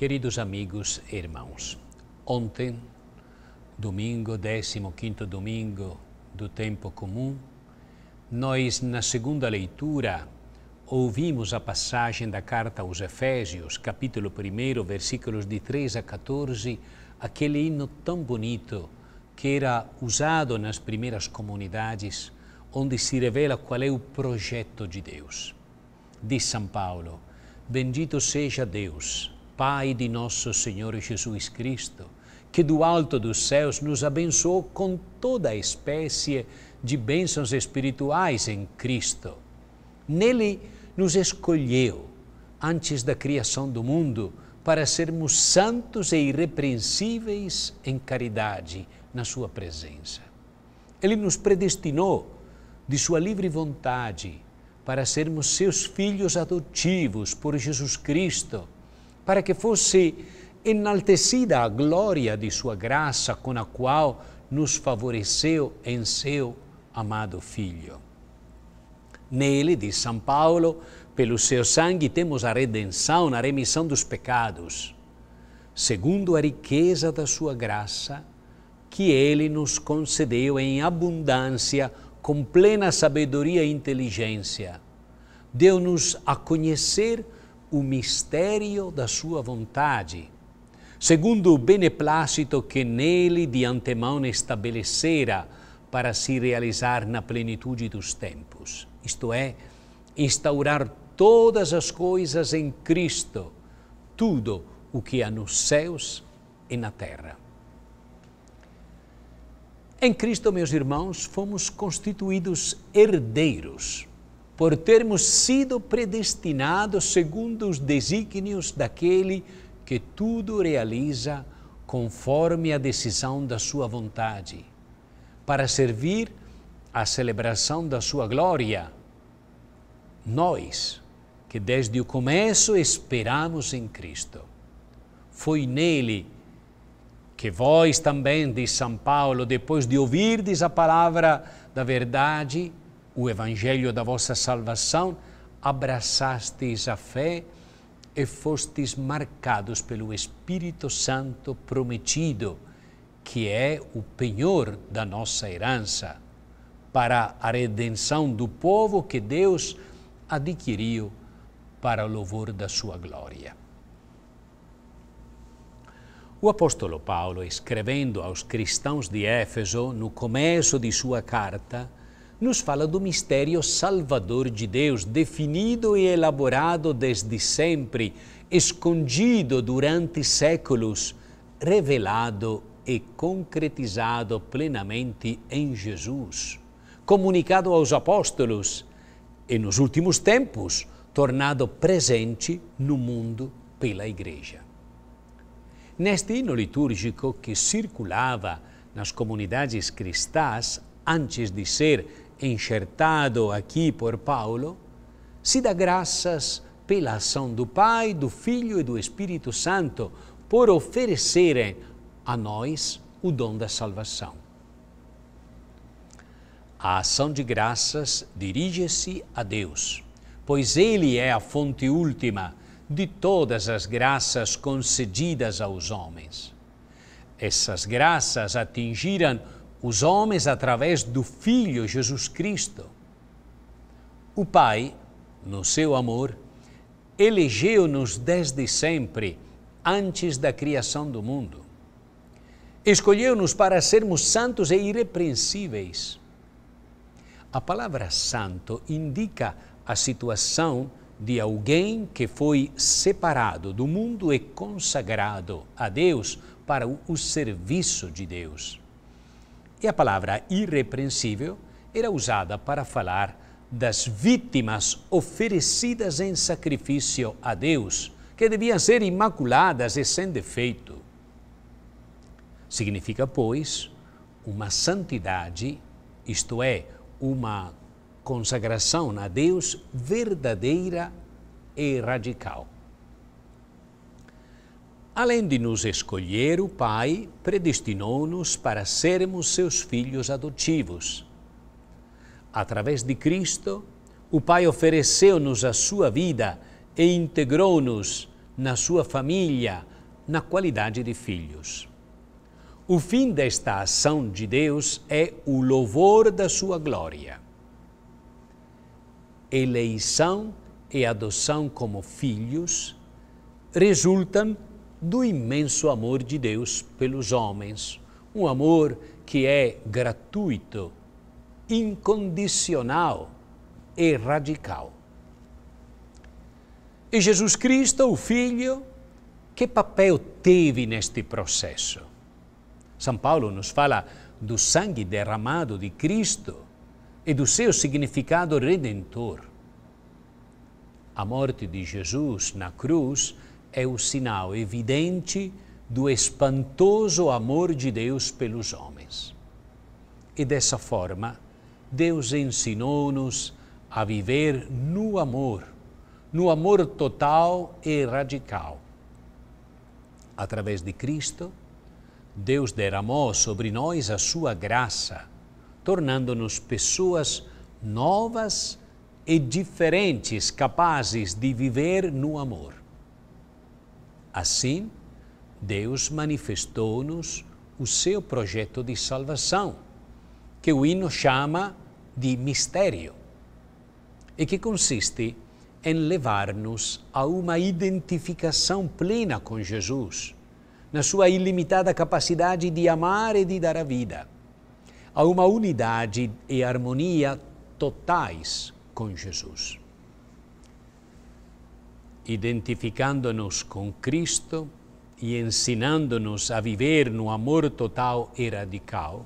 Queridos amigos e irmãos, ontem, domingo, 15 domingo do tempo comum, nós na segunda leitura ouvimos a passagem da carta aos Efésios, capítulo 1, versículos de 3 a 14, aquele hino tão bonito que era usado nas primeiras comunidades, onde se revela qual é o projeto de Deus. Diz São Paulo: Bendito seja Deus, Pai de nosso Senhor Jesus Cristo, que do alto dos céus nos abençoou com toda a espécie de bênçãos espirituais em Cristo. Nele nos escolheu, antes da criação do mundo, para sermos santos e irrepreensíveis em caridade na Sua presença. Ele nos predestinou de Sua livre vontade para sermos seus filhos adotivos por Jesus Cristo para que fosse enaltecida a glória de sua graça com a qual nos favoreceu em seu amado Filho. Nele, diz São Paulo, pelo seu sangue temos a redenção, a remissão dos pecados, segundo a riqueza da sua graça, que ele nos concedeu em abundância, com plena sabedoria e inteligência. Deu-nos a conhecer o mistério da sua vontade, segundo o beneplácito que nele de antemão estabelecera para se realizar na plenitude dos tempos, isto é, instaurar todas as coisas em Cristo, tudo o que há nos céus e na terra. Em Cristo, meus irmãos, fomos constituídos herdeiros por termos sido predestinados segundo os desígnios daquele que tudo realiza conforme a decisão da sua vontade, para servir à celebração da sua glória. Nós, que desde o começo esperamos em Cristo. Foi nele que vós também, diz São Paulo, depois de ouvirdes a palavra da verdade, o evangelho da vossa salvação, abraçastes a fé e fostes marcados pelo Espírito Santo prometido, que é o penhor da nossa herança, para a redenção do povo que Deus adquiriu para o louvor da sua glória. O apóstolo Paulo, escrevendo aos cristãos de Éfeso, no começo de sua carta, nos fala do mistério salvador de Deus, definido e elaborado desde sempre, escondido durante séculos, revelado e concretizado plenamente em Jesus, comunicado aos apóstolos e, nos últimos tempos, tornado presente no mundo pela Igreja. Neste hino litúrgico que circulava nas comunidades cristãs antes de ser enxertado aqui por Paulo, se dá graças pela ação do Pai, do Filho e do Espírito Santo por oferecerem a nós o dom da salvação. A ação de graças dirige-se a Deus, pois Ele é a fonte última de todas as graças concedidas aos homens. Essas graças atingiram os homens através do Filho Jesus Cristo. O Pai, no seu amor, elegeu-nos desde sempre, antes da criação do mundo. Escolheu-nos para sermos santos e irrepreensíveis. A palavra santo indica a situação de alguém que foi separado do mundo e consagrado a Deus para o serviço de Deus. E a palavra irrepreensível era usada para falar das vítimas oferecidas em sacrifício a Deus, que deviam ser imaculadas e sem defeito. Significa, pois, uma santidade, isto é, uma consagração a Deus verdadeira e radical. Além de nos escolher, o Pai predestinou-nos para sermos seus filhos adotivos. Através de Cristo, o Pai ofereceu-nos a sua vida e integrou-nos na sua família, na qualidade de filhos. O fim desta ação de Deus é o louvor da sua glória. Eleição e adoção como filhos resultam do imenso amor de Deus pelos homens. Um amor que é gratuito, incondicional e radical. E Jesus Cristo, o Filho, que papel teve neste processo? São Paulo nos fala do sangue derramado de Cristo e do seu significado redentor. A morte de Jesus na cruz é o sinal evidente do espantoso amor de Deus pelos homens. E dessa forma, Deus ensinou-nos a viver no amor, no amor total e radical. Através de Cristo, Deus derramou sobre nós a sua graça, tornando-nos pessoas novas e diferentes, capazes de viver no amor. Assim, Deus manifestou-nos o seu projeto de salvação, que o hino chama de mistério, e que consiste em levar-nos a uma identificação plena com Jesus, na sua ilimitada capacidade de amar e de dar a vida, a uma unidade e harmonia totais com Jesus identificando-nos com Cristo e ensinando-nos a viver no amor total e radical,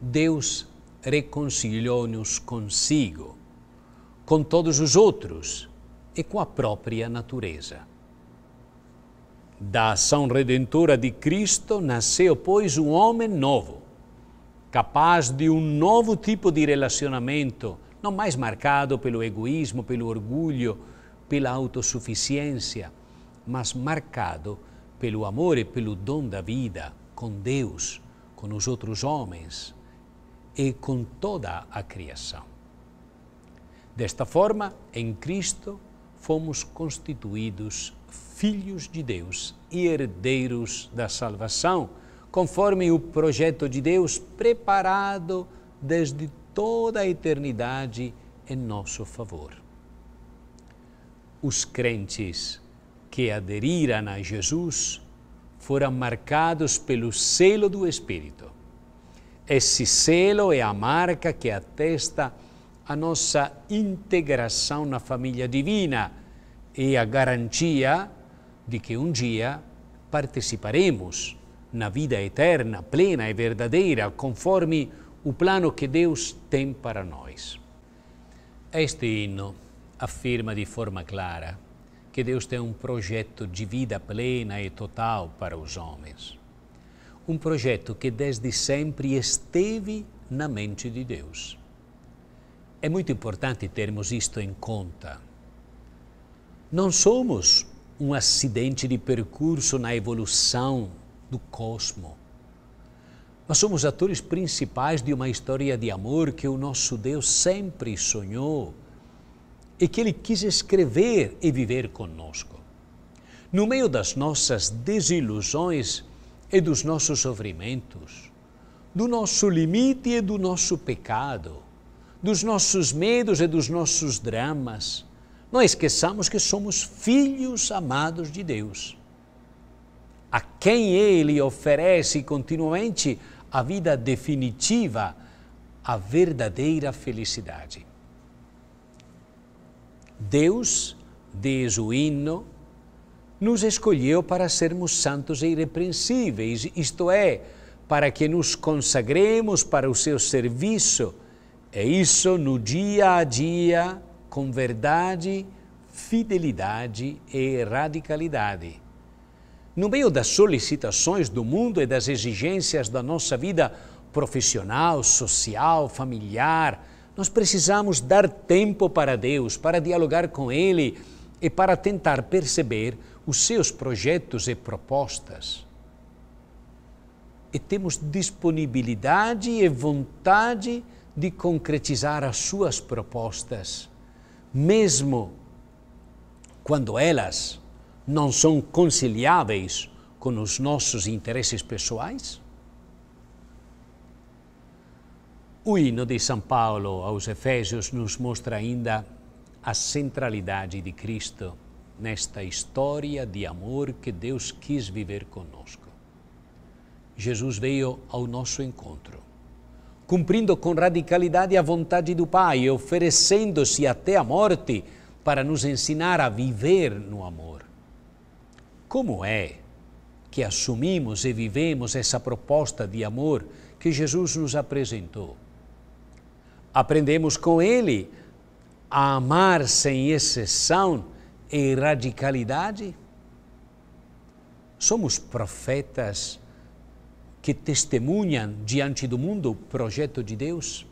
Deus reconciliou-nos consigo, com todos os outros e com a própria natureza. Da ação redentora de Cristo nasceu, pois, um homem novo, capaz de um novo tipo de relacionamento, não mais marcado pelo egoísmo, pelo orgulho, pela autossuficiência, mas marcado pelo amor e pelo dom da vida com Deus, com os outros homens e com toda a criação. Desta forma, em Cristo, fomos constituídos filhos de Deus e herdeiros da salvação, conforme o projeto de Deus preparado desde toda a eternidade em nosso favor os crentes que aderiram a Jesus foram marcados pelo selo do Espírito. Esse selo é a marca que atesta a nossa integração na família divina e a garantia de que um dia participaremos na vida eterna, plena e verdadeira, conforme o plano que Deus tem para nós. Este hino afirma de forma clara que Deus tem um projeto de vida plena e total para os homens. Um projeto que desde sempre esteve na mente de Deus. É muito importante termos isto em conta. Não somos um acidente de percurso na evolução do cosmo. Nós somos atores principais de uma história de amor que o nosso Deus sempre sonhou e que Ele quis escrever e viver conosco. No meio das nossas desilusões e dos nossos sofrimentos, do nosso limite e do nosso pecado, dos nossos medos e dos nossos dramas, não esqueçamos que somos filhos amados de Deus. A quem Ele oferece continuamente a vida definitiva, a verdadeira felicidade. Deus, diz o hino, nos escolheu para sermos santos e irrepreensíveis, isto é, para que nos consagremos para o seu serviço, e isso no dia a dia, com verdade, fidelidade e radicalidade. No meio das solicitações do mundo e das exigências da nossa vida profissional, social, familiar, nós precisamos dar tempo para Deus, para dialogar com Ele e para tentar perceber os seus projetos e propostas. E temos disponibilidade e vontade de concretizar as suas propostas, mesmo quando elas não são conciliáveis com os nossos interesses pessoais? O hino de São Paulo aos Efésios nos mostra ainda a centralidade de Cristo nesta história de amor que Deus quis viver conosco. Jesus veio ao nosso encontro, cumprindo com radicalidade a vontade do Pai, e oferecendo-se até a morte para nos ensinar a viver no amor. Como é que assumimos e vivemos essa proposta de amor que Jesus nos apresentou? Aprendemos com ele a amar sem exceção e radicalidade? Somos profetas que testemunham diante do mundo o projeto de Deus?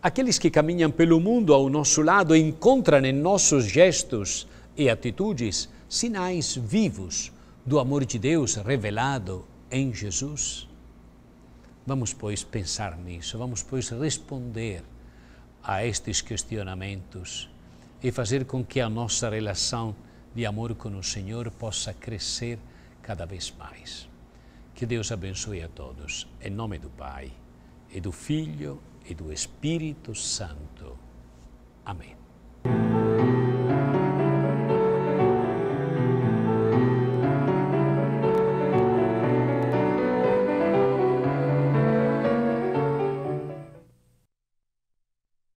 Aqueles que caminham pelo mundo ao nosso lado encontram em nossos gestos e atitudes sinais vivos do amor de Deus revelado em Jesus? Vamos, pois, pensar nisso, vamos, pois, responder a estes questionamentos e fazer com que a nossa relação de amor com o Senhor possa crescer cada vez mais. Que Deus abençoe a todos, em nome do Pai, e do Filho e do Espírito Santo. Amém.